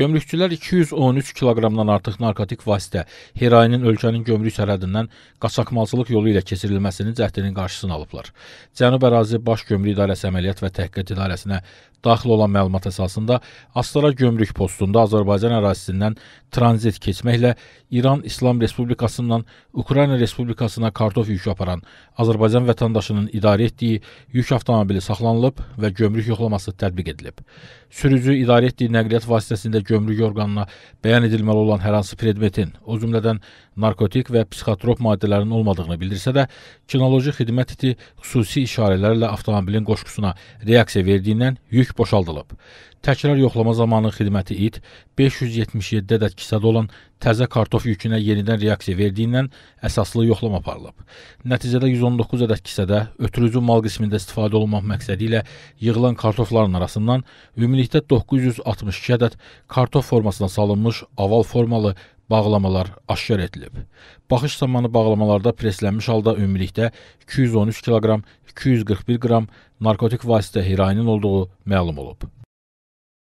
Gömrükçülər 213 kiloqramdan artıq narkotik vasitə, heroinin ölkənin gömrük sərhədindən qaçaqmalçılıq yolu ilə keçirilməsinin cəhdinin qarşısını alıblar. Cənub ərazi Baş Gömrük İdarəsi Əməliyyat və Təhqiqat İdarəsinə Daxil olan məlumat əsasında Astara gömrük postunda Azərbaycan ərazisindən tranzit keçməklə İran İslam Respublikasından Ukrayna Respublikasına kartof yükü aparan Azərbaycan vətəndaşının idarə etdiyi yük avtomobili saxlanılıb və gömrük yoxlaması tətbiq edilib. Sürücü idarə etdiyi nəqliyyat vasitəsində gömrük orqanına bəyan edilməli olan hər hansı predmetin, o cümlədən narkotik və psixotrop maddələrin olmadığını bildirsə də, kinoloji xidmət iti xüsusi işarələrlə avtomobilin qoşqusuna reaksiya verdiyindən yük mexk boşaldılıb. Təkrar yoxlama zamanı xidməti it 577 ədəd kisədə olan təzə kartof yükünə yenidən reaksiya verdiyindən əsaslı yoxlama aparılıb. Nəticədə 119 ədəd kisədə ötürücü mal qismində istifadə olunmaq məqsədi ilə yığılan kartofların arasından ümumilikdə 962 ədəd kartof formasına salınmış aval formalı bağlamalar aşkar edilib. Baxış zamanı bağlamalarda preslənmiş halda ümumilikdə 213 kiloqram 241 qram narkotik vasitə heroinin olduğu məlum olub.